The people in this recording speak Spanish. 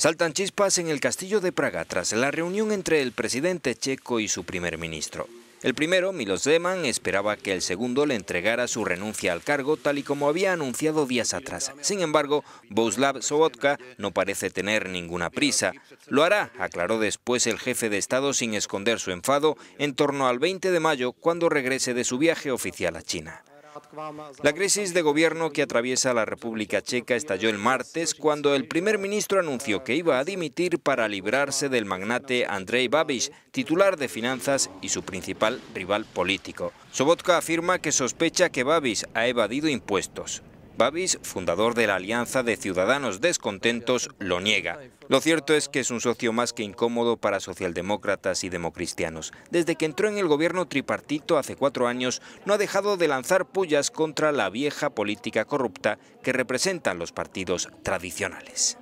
Saltan chispas en el castillo de Praga tras la reunión entre el presidente checo y su primer ministro. El primero, Milos Zeman, esperaba que el segundo le entregara su renuncia al cargo, tal y como había anunciado días atrás. Sin embargo, Václav Sobotka no parece tener ninguna prisa. Lo hará, aclaró después el jefe de Estado sin esconder su enfado, en torno al 20 de mayo, cuando regrese de su viaje oficial a China. La crisis de gobierno que atraviesa la República Checa estalló el martes cuando el primer ministro anunció que iba a dimitir para librarse del magnate Andrei Babiš, titular de finanzas y su principal rival político. Sobotka afirma que sospecha que Babiš ha evadido impuestos. Babis, fundador de la Alianza de Ciudadanos Descontentos, lo niega. Lo cierto es que es un socio más que incómodo para socialdemócratas y democristianos. Desde que entró en el gobierno tripartito hace cuatro años, no ha dejado de lanzar pullas contra la vieja política corrupta que representan los partidos tradicionales.